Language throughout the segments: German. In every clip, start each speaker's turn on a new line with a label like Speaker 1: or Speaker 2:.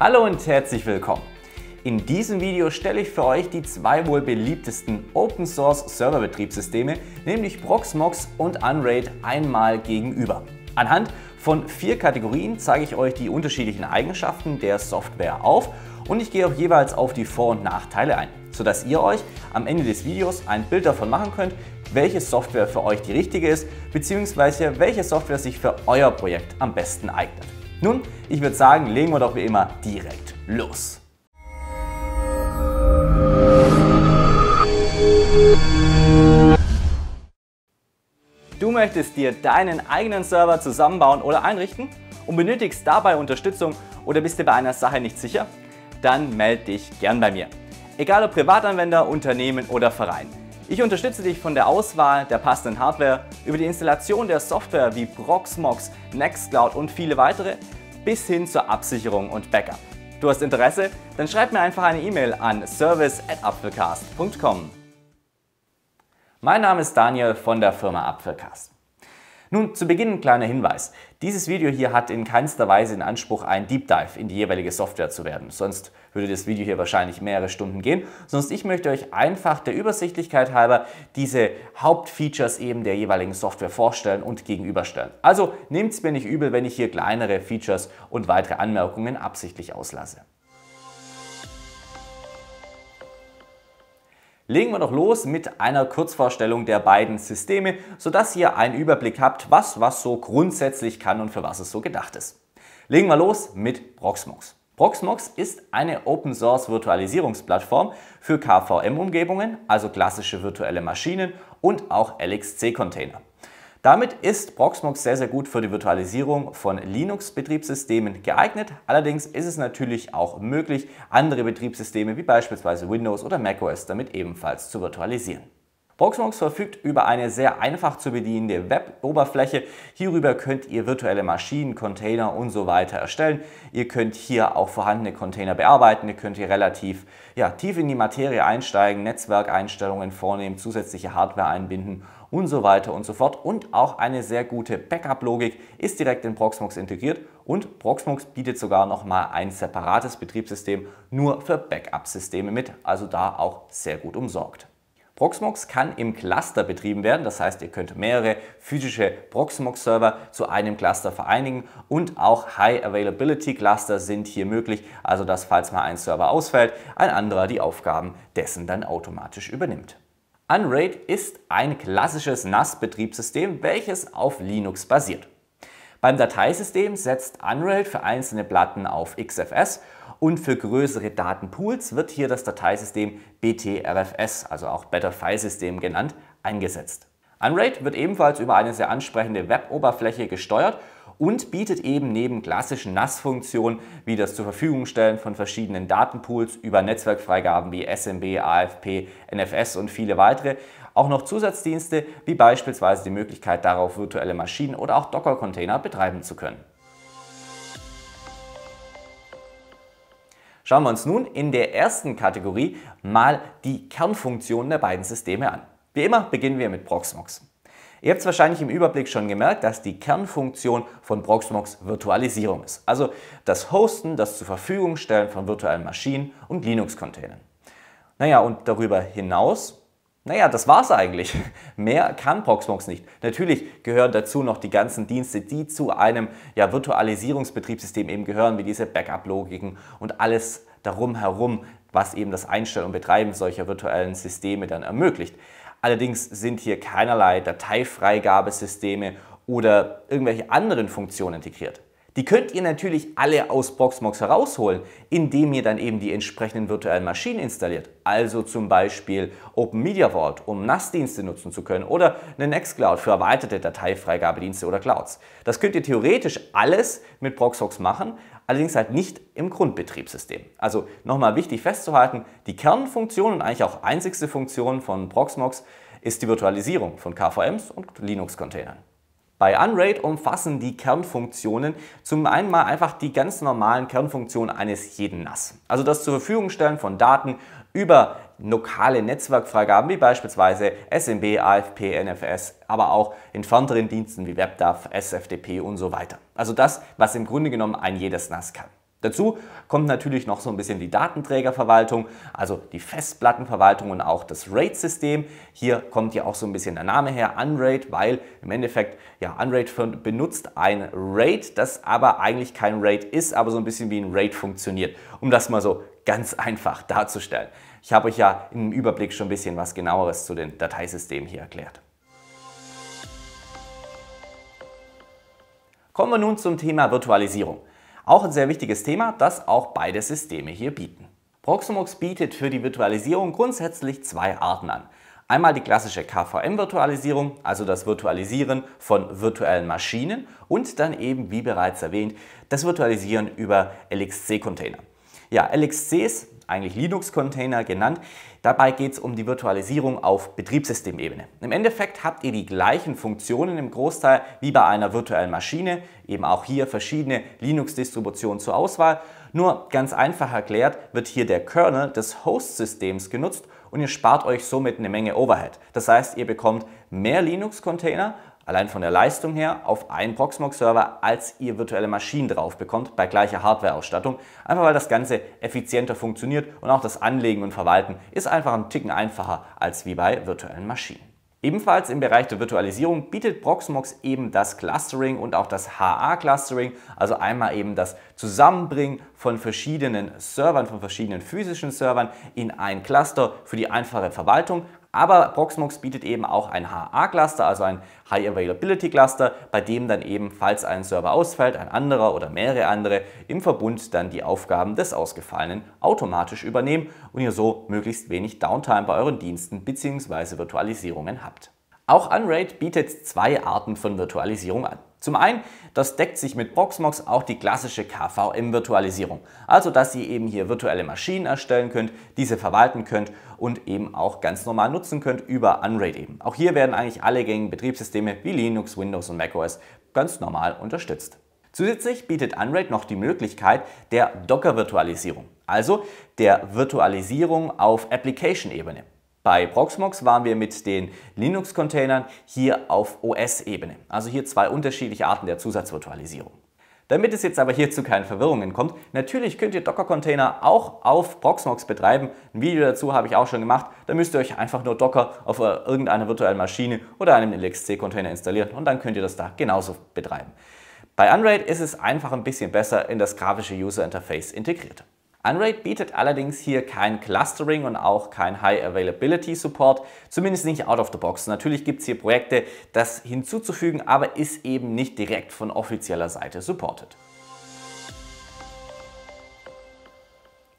Speaker 1: Hallo und herzlich willkommen. In diesem Video stelle ich für euch die zwei wohl beliebtesten Open Source Server Betriebssysteme, nämlich Proxmox und Unraid, einmal gegenüber. Anhand von vier Kategorien zeige ich euch die unterschiedlichen Eigenschaften der Software auf und ich gehe auch jeweils auf die Vor- und Nachteile ein, sodass ihr euch am Ende des Videos ein Bild davon machen könnt, welche Software für euch die richtige ist, bzw. welche Software sich für euer Projekt am besten eignet. Nun, ich würde sagen, legen wir doch wie immer direkt los. Du möchtest dir deinen eigenen Server zusammenbauen oder einrichten und benötigst dabei Unterstützung oder bist dir bei einer Sache nicht sicher? Dann melde dich gern bei mir. Egal ob Privatanwender, Unternehmen oder Verein. Ich unterstütze dich von der Auswahl der passenden Hardware über die Installation der Software wie Proxmox, Nextcloud und viele weitere bis hin zur Absicherung und Backup. Du hast Interesse? Dann schreib mir einfach eine E-Mail an service@apfelcast.com. Mein Name ist Daniel von der Firma Apfelcast. Nun, zu Beginn ein kleiner Hinweis. Dieses Video hier hat in keinster Weise den Anspruch, ein Deep Dive in die jeweilige Software zu werden. Sonst würde das Video hier wahrscheinlich mehrere Stunden gehen. Sonst ich möchte euch einfach der Übersichtlichkeit halber diese Hauptfeatures eben der jeweiligen Software vorstellen und gegenüberstellen. Also nehmt es mir nicht übel, wenn ich hier kleinere Features und weitere Anmerkungen absichtlich auslasse. Legen wir doch los mit einer Kurzvorstellung der beiden Systeme, sodass ihr einen Überblick habt, was was so grundsätzlich kann und für was es so gedacht ist. Legen wir los mit Proxmox. Proxmox ist eine Open Source Virtualisierungsplattform für KVM-Umgebungen, also klassische virtuelle Maschinen und auch LXC-Container. Damit ist Proxmox sehr, sehr gut für die Virtualisierung von Linux-Betriebssystemen geeignet. Allerdings ist es natürlich auch möglich, andere Betriebssysteme wie beispielsweise Windows oder macOS damit ebenfalls zu virtualisieren. Proxmox verfügt über eine sehr einfach zu bedienende Web-Oberfläche. Hierüber könnt ihr virtuelle Maschinen, Container und so weiter erstellen. Ihr könnt hier auch vorhandene Container bearbeiten. Ihr könnt hier relativ ja, tief in die Materie einsteigen, Netzwerkeinstellungen vornehmen, zusätzliche Hardware einbinden und so weiter und so fort. Und auch eine sehr gute Backup-Logik ist direkt in Proxmox integriert und Proxmox bietet sogar nochmal ein separates Betriebssystem nur für Backup-Systeme mit, also da auch sehr gut umsorgt. Proxmox kann im Cluster betrieben werden, das heißt, ihr könnt mehrere physische Proxmox-Server zu einem Cluster vereinigen und auch High-Availability-Cluster sind hier möglich, also dass falls mal ein Server ausfällt, ein anderer die Aufgaben dessen dann automatisch übernimmt. Unraid ist ein klassisches NAS-Betriebssystem, welches auf Linux basiert. Beim Dateisystem setzt Unraid für einzelne Platten auf XFS und für größere Datenpools wird hier das Dateisystem BTRFS, also auch Better File System genannt, eingesetzt. Unraid wird ebenfalls über eine sehr ansprechende Web-Oberfläche gesteuert und bietet eben neben klassischen NAS-Funktionen wie das zur Verfügung stellen von verschiedenen Datenpools über Netzwerkfreigaben wie SMB, AFP, NFS und viele weitere auch noch Zusatzdienste wie beispielsweise die Möglichkeit darauf virtuelle Maschinen oder auch Docker-Container betreiben zu können. Schauen wir uns nun in der ersten Kategorie mal die Kernfunktionen der beiden Systeme an. Wie immer beginnen wir mit Proxmox. Ihr habt es wahrscheinlich im Überblick schon gemerkt, dass die Kernfunktion von Proxmox Virtualisierung ist. Also das Hosten, das zur Verfügung stellen von virtuellen Maschinen und Linux-Containern. Naja, und darüber hinaus, naja, das war's eigentlich. Mehr kann Proxmox nicht. Natürlich gehören dazu noch die ganzen Dienste, die zu einem ja, Virtualisierungsbetriebssystem eben gehören, wie diese Backup-Logiken und alles darum herum, was eben das Einstellen und Betreiben solcher virtuellen Systeme dann ermöglicht. Allerdings sind hier keinerlei Dateifreigabesysteme oder irgendwelche anderen Funktionen integriert. Die könnt ihr natürlich alle aus Proxmox herausholen, indem ihr dann eben die entsprechenden virtuellen Maschinen installiert. Also zum Beispiel Open Media Vault, um NAS-Dienste nutzen zu können oder eine Nextcloud für erweiterte Dateifreigabedienste oder Clouds. Das könnt ihr theoretisch alles mit Proxmox machen, allerdings halt nicht im Grundbetriebssystem. Also nochmal wichtig festzuhalten, die Kernfunktion und eigentlich auch einzigste Funktion von Proxmox ist die Virtualisierung von KVMs und Linux-Containern. Bei Unraid umfassen die Kernfunktionen zum einen mal einfach die ganz normalen Kernfunktionen eines jeden NAS. Also das zur Verfügung stellen von Daten über lokale Netzwerkfreigaben wie beispielsweise SMB, AFP, NFS, aber auch in ferneren Diensten wie WebDAV, SFTP und so weiter. Also das, was im Grunde genommen ein jedes NAS kann. Dazu kommt natürlich noch so ein bisschen die Datenträgerverwaltung, also die Festplattenverwaltung und auch das RAID-System. Hier kommt ja auch so ein bisschen der Name her, UNRAID, weil im Endeffekt, ja, UNRAID benutzt ein RAID, das aber eigentlich kein RAID ist, aber so ein bisschen wie ein RAID funktioniert, um das mal so ganz einfach darzustellen. Ich habe euch ja im Überblick schon ein bisschen was genaueres zu den Dateisystemen hier erklärt. Kommen wir nun zum Thema Virtualisierung. Auch ein sehr wichtiges Thema, das auch beide Systeme hier bieten. Proxmox bietet für die Virtualisierung grundsätzlich zwei Arten an. Einmal die klassische KVM-Virtualisierung, also das Virtualisieren von virtuellen Maschinen und dann eben, wie bereits erwähnt, das Virtualisieren über LXC-Container. Ja, LXCs, eigentlich Linux-Container genannt, dabei geht es um die Virtualisierung auf Betriebssystemebene. Im Endeffekt habt ihr die gleichen Funktionen im Großteil wie bei einer virtuellen Maschine, eben auch hier verschiedene Linux-Distributionen zur Auswahl, nur ganz einfach erklärt wird hier der Kernel des Host-Systems genutzt und ihr spart euch somit eine Menge Overhead. Das heißt, ihr bekommt mehr Linux-Container allein von der Leistung her auf einen Proxmox-Server als ihr virtuelle Maschinen drauf bekommt bei gleicher Hardware-Ausstattung. Einfach weil das Ganze effizienter funktioniert und auch das Anlegen und Verwalten ist einfach ein Ticken einfacher als wie bei virtuellen Maschinen. Ebenfalls im Bereich der Virtualisierung bietet Proxmox eben das Clustering und auch das HA-Clustering, also einmal eben das Zusammenbringen von verschiedenen Servern, von verschiedenen physischen Servern in ein Cluster für die einfache Verwaltung, aber Proxmox bietet eben auch ein HA-Cluster, also ein High Availability Cluster, bei dem dann eben, falls ein Server ausfällt, ein anderer oder mehrere andere im Verbund dann die Aufgaben des Ausgefallenen automatisch übernehmen und ihr so möglichst wenig Downtime bei euren Diensten bzw. Virtualisierungen habt. Auch Unraid bietet zwei Arten von Virtualisierung an. Zum einen, das deckt sich mit Proxmox auch die klassische KVM-Virtualisierung. Also, dass ihr eben hier virtuelle Maschinen erstellen könnt, diese verwalten könnt und eben auch ganz normal nutzen könnt über Unraid eben. Auch hier werden eigentlich alle gängigen Betriebssysteme wie Linux, Windows und macOS ganz normal unterstützt. Zusätzlich bietet Unraid noch die Möglichkeit der Docker-Virtualisierung, also der Virtualisierung auf Application-Ebene. Bei Proxmox waren wir mit den Linux-Containern hier auf OS-Ebene. Also hier zwei unterschiedliche Arten der Zusatzvirtualisierung. Damit es jetzt aber hier zu keinen Verwirrungen kommt, natürlich könnt ihr Docker-Container auch auf Proxmox betreiben. Ein Video dazu habe ich auch schon gemacht. Da müsst ihr euch einfach nur Docker auf äh, irgendeiner virtuellen Maschine oder einem LXC-Container installieren und dann könnt ihr das da genauso betreiben. Bei Unraid ist es einfach ein bisschen besser in das grafische User Interface integriert. Unraid bietet allerdings hier kein Clustering und auch kein High Availability Support, zumindest nicht out of the box. Natürlich gibt es hier Projekte, das hinzuzufügen, aber ist eben nicht direkt von offizieller Seite supported.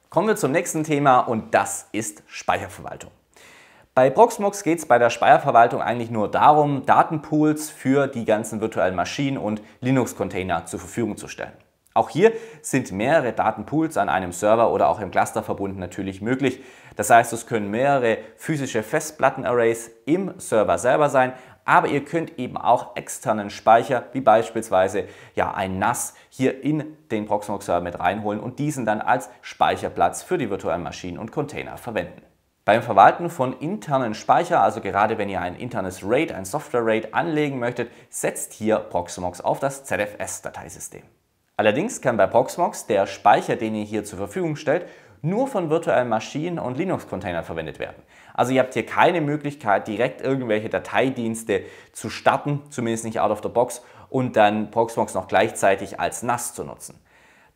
Speaker 1: Kommen wir zum nächsten Thema und das ist Speicherverwaltung. Bei Proxmox geht es bei der Speicherverwaltung eigentlich nur darum, Datenpools für die ganzen virtuellen Maschinen und Linux-Container zur Verfügung zu stellen. Auch hier sind mehrere Datenpools an einem Server oder auch im Cluster verbunden natürlich möglich. Das heißt, es können mehrere physische Festplattenarrays im Server selber sein, aber ihr könnt eben auch externen Speicher, wie beispielsweise ja, ein NAS, hier in den Proxmox-Server mit reinholen und diesen dann als Speicherplatz für die virtuellen Maschinen und Container verwenden. Beim Verwalten von internen Speicher, also gerade wenn ihr ein internes RAID, ein Software-RAID anlegen möchtet, setzt hier Proxmox auf das ZFS-Dateisystem. Allerdings kann bei Proxmox der Speicher, den ihr hier zur Verfügung stellt, nur von virtuellen Maschinen und Linux-Containern verwendet werden. Also ihr habt hier keine Möglichkeit, direkt irgendwelche Dateidienste zu starten, zumindest nicht out of the box, und dann Proxmox noch gleichzeitig als NAS zu nutzen.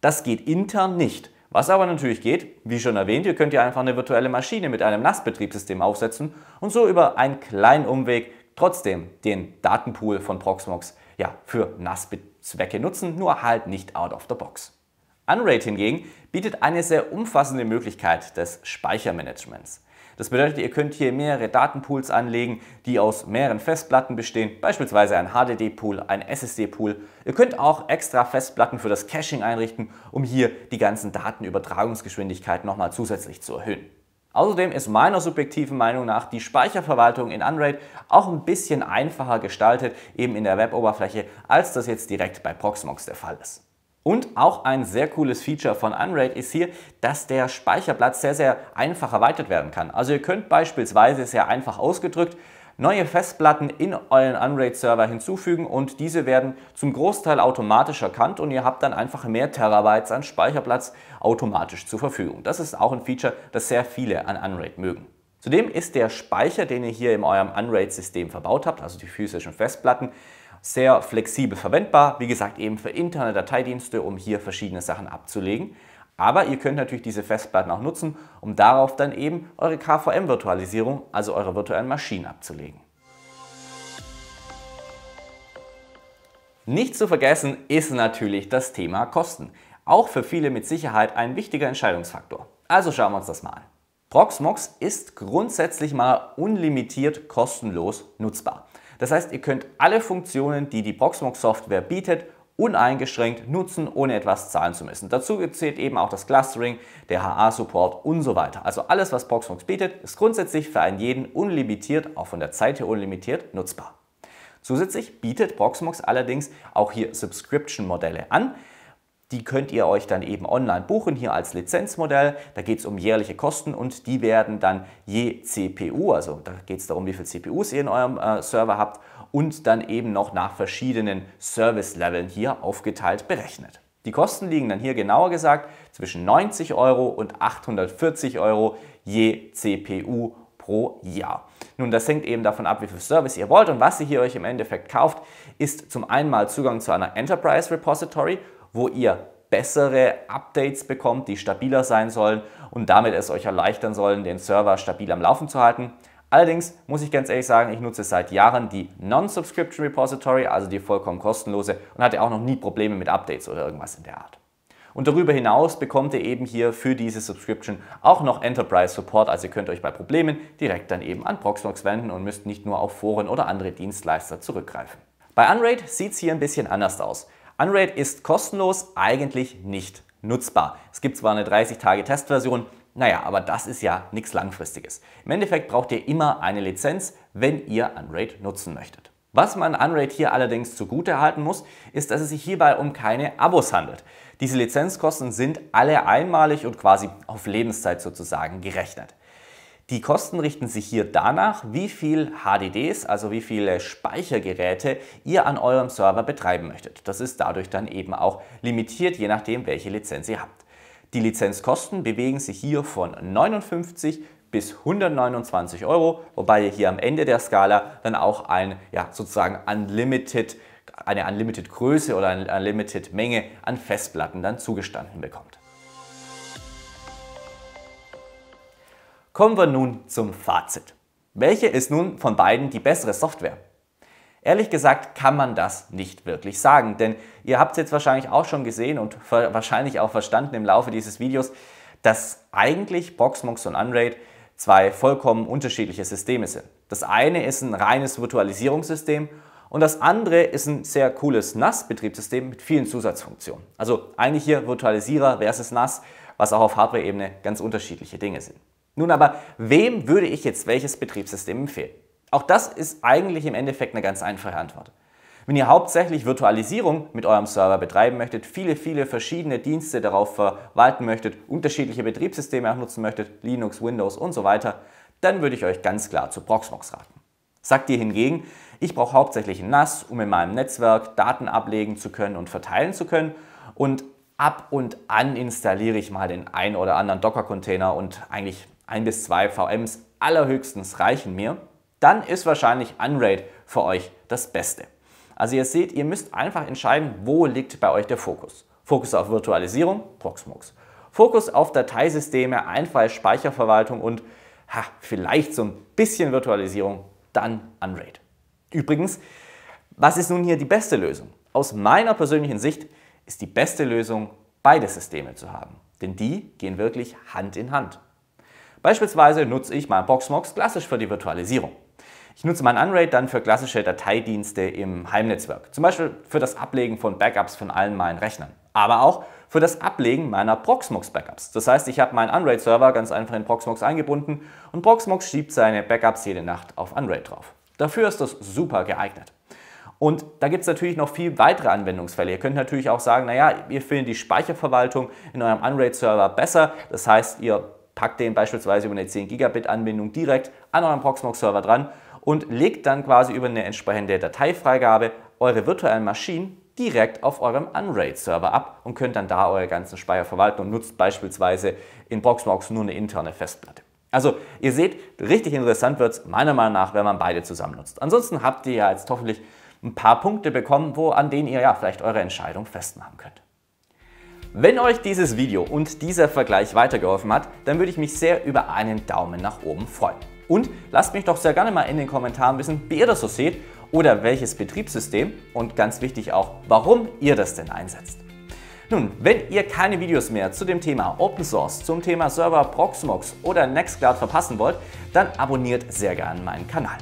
Speaker 1: Das geht intern nicht. Was aber natürlich geht, wie schon erwähnt, ihr könnt ihr einfach eine virtuelle Maschine mit einem NAS-Betriebssystem aufsetzen und so über einen kleinen Umweg trotzdem den Datenpool von Proxmox ja, für NAS-Zwecke nutzen, nur halt nicht out of the box. Unraid hingegen bietet eine sehr umfassende Möglichkeit des Speichermanagements. Das bedeutet, ihr könnt hier mehrere Datenpools anlegen, die aus mehreren Festplatten bestehen, beispielsweise ein HDD-Pool, ein SSD-Pool. Ihr könnt auch extra Festplatten für das Caching einrichten, um hier die ganzen Datenübertragungsgeschwindigkeit nochmal zusätzlich zu erhöhen. Außerdem ist meiner subjektiven Meinung nach die Speicherverwaltung in Unraid auch ein bisschen einfacher gestaltet, eben in der Weboberfläche, als das jetzt direkt bei Proxmox der Fall ist. Und auch ein sehr cooles Feature von Unraid ist hier, dass der Speicherplatz sehr, sehr einfach erweitert werden kann. Also ihr könnt beispielsweise sehr einfach ausgedrückt neue Festplatten in euren Unraid-Server hinzufügen und diese werden zum Großteil automatisch erkannt und ihr habt dann einfach mehr Terabytes an Speicherplatz automatisch zur Verfügung. Das ist auch ein Feature, das sehr viele an Unraid mögen. Zudem ist der Speicher, den ihr hier in eurem Unraid-System verbaut habt, also die physischen Festplatten, sehr flexibel verwendbar. Wie gesagt, eben für interne Dateidienste, um hier verschiedene Sachen abzulegen. Aber ihr könnt natürlich diese Festplatten auch nutzen, um darauf dann eben eure KVM-Virtualisierung, also eure virtuellen Maschinen abzulegen. Nicht zu vergessen ist natürlich das Thema Kosten. Auch für viele mit Sicherheit ein wichtiger Entscheidungsfaktor. Also schauen wir uns das mal an. Proxmox ist grundsätzlich mal unlimitiert kostenlos nutzbar. Das heißt, ihr könnt alle Funktionen, die die Proxmox Software bietet, uneingeschränkt nutzen, ohne etwas zahlen zu müssen. Dazu zählt eben auch das Clustering, der HA-Support und so weiter. Also alles, was Proxmox bietet, ist grundsätzlich für einen jeden unlimitiert, auch von der Zeit her unlimitiert, nutzbar. Zusätzlich bietet Proxmox allerdings auch hier Subscription-Modelle an. Die könnt ihr euch dann eben online buchen, hier als Lizenzmodell. Da geht es um jährliche Kosten und die werden dann je CPU, also da geht es darum, wie viel CPUs ihr in eurem äh, Server habt und dann eben noch nach verschiedenen Service-Leveln hier aufgeteilt berechnet. Die Kosten liegen dann hier genauer gesagt zwischen 90 Euro und 840 Euro je CPU pro Jahr. Nun, das hängt eben davon ab, wie viel Service ihr wollt und was ihr hier euch im Endeffekt kauft, ist zum einen mal Zugang zu einer Enterprise Repository, wo ihr bessere Updates bekommt, die stabiler sein sollen und damit es euch erleichtern sollen, den Server stabil am Laufen zu halten. Allerdings muss ich ganz ehrlich sagen, ich nutze seit Jahren die Non-Subscription Repository, also die vollkommen kostenlose und hatte auch noch nie Probleme mit Updates oder irgendwas in der Art. Und darüber hinaus bekommt ihr eben hier für diese Subscription auch noch Enterprise Support, also ihr könnt euch bei Problemen direkt dann eben an Proxmox wenden und müsst nicht nur auf Foren oder andere Dienstleister zurückgreifen. Bei Unraid sieht es hier ein bisschen anders aus. Unraid ist kostenlos eigentlich nicht nutzbar. Es gibt zwar eine 30-Tage-Testversion, naja, aber das ist ja nichts Langfristiges. Im Endeffekt braucht ihr immer eine Lizenz, wenn ihr Unraid nutzen möchtet. Was man Unraid hier allerdings zugute erhalten muss, ist, dass es sich hierbei um keine Abos handelt. Diese Lizenzkosten sind alle einmalig und quasi auf Lebenszeit sozusagen gerechnet. Die Kosten richten sich hier danach, wie viel HDDs, also wie viele Speichergeräte ihr an eurem Server betreiben möchtet. Das ist dadurch dann eben auch limitiert, je nachdem, welche Lizenz ihr habt. Die Lizenzkosten bewegen sich hier von 59 bis 129 Euro, wobei ihr hier am Ende der Skala dann auch ein ja, sozusagen Unlimited, eine Unlimited Größe oder eine Unlimited Menge an Festplatten dann zugestanden bekommt. Kommen wir nun zum Fazit. Welche ist nun von beiden die bessere Software? Ehrlich gesagt kann man das nicht wirklich sagen, denn ihr habt es jetzt wahrscheinlich auch schon gesehen und wahrscheinlich auch verstanden im Laufe dieses Videos, dass eigentlich Proxmox und Unraid zwei vollkommen unterschiedliche Systeme sind. Das eine ist ein reines Virtualisierungssystem und das andere ist ein sehr cooles NAS-Betriebssystem mit vielen Zusatzfunktionen. Also eigentlich hier Virtualisierer versus NAS, was auch auf Hardware-Ebene ganz unterschiedliche Dinge sind. Nun aber, wem würde ich jetzt welches Betriebssystem empfehlen? Auch das ist eigentlich im Endeffekt eine ganz einfache Antwort. Wenn ihr hauptsächlich Virtualisierung mit eurem Server betreiben möchtet, viele, viele verschiedene Dienste darauf verwalten möchtet, unterschiedliche Betriebssysteme auch nutzen möchtet, Linux, Windows und so weiter, dann würde ich euch ganz klar zu Proxmox raten. Sagt ihr hingegen, ich brauche hauptsächlich NAS, um in meinem Netzwerk Daten ablegen zu können und verteilen zu können und ab und an installiere ich mal den ein oder anderen Docker-Container und eigentlich ein bis zwei VMs allerhöchstens reichen mir, dann ist wahrscheinlich Unraid für euch das Beste. Also ihr seht, ihr müsst einfach entscheiden, wo liegt bei euch der Fokus. Fokus auf Virtualisierung, Proxmox. Fokus auf Dateisysteme, Einfall, Speicherverwaltung und ha, vielleicht so ein bisschen Virtualisierung, dann Unraid. Übrigens, was ist nun hier die beste Lösung? Aus meiner persönlichen Sicht ist die beste Lösung, beide Systeme zu haben, denn die gehen wirklich Hand in Hand. Beispielsweise nutze ich mein Proxmox klassisch für die Virtualisierung. Ich nutze meinen Unraid dann für klassische Dateidienste im Heimnetzwerk, zum Beispiel für das Ablegen von Backups von allen meinen Rechnern, aber auch für das Ablegen meiner Proxmox-Backups. Das heißt, ich habe meinen Unraid-Server ganz einfach in Proxmox eingebunden und Proxmox schiebt seine Backups jede Nacht auf Unraid drauf. Dafür ist das super geeignet. Und da gibt es natürlich noch viel weitere Anwendungsfälle. Ihr könnt natürlich auch sagen, naja, ihr findet die Speicherverwaltung in eurem Unraid-Server besser. Das heißt, ihr packt den beispielsweise über eine 10 Gigabit Anbindung direkt an euren Proxmox-Server dran und legt dann quasi über eine entsprechende Dateifreigabe eure virtuellen Maschinen direkt auf eurem Unraid-Server ab und könnt dann da eure ganzen Speicher verwalten und nutzt beispielsweise in Proxmox nur eine interne Festplatte. Also ihr seht, richtig interessant wird es meiner Meinung nach, wenn man beide zusammen nutzt. Ansonsten habt ihr ja jetzt hoffentlich ein paar Punkte bekommen, wo, an denen ihr ja vielleicht eure Entscheidung festmachen könnt. Wenn euch dieses Video und dieser Vergleich weitergeholfen hat, dann würde ich mich sehr über einen Daumen nach oben freuen. Und lasst mich doch sehr gerne mal in den Kommentaren wissen, wie ihr das so seht oder welches Betriebssystem und ganz wichtig auch, warum ihr das denn einsetzt. Nun, wenn ihr keine Videos mehr zu dem Thema Open Source, zum Thema Server Proxmox oder Nextcloud verpassen wollt, dann abonniert sehr gerne meinen Kanal.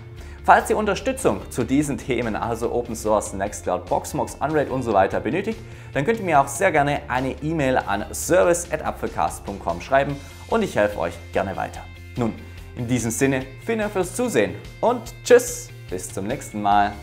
Speaker 1: Falls ihr Unterstützung zu diesen Themen, also Open Source, Nextcloud, Proxmox, Unraid und so weiter benötigt, dann könnt ihr mir auch sehr gerne eine E-Mail an service@apfelcast.com schreiben und ich helfe euch gerne weiter. Nun, in diesem Sinne, vielen Dank fürs Zusehen und tschüss, bis zum nächsten Mal.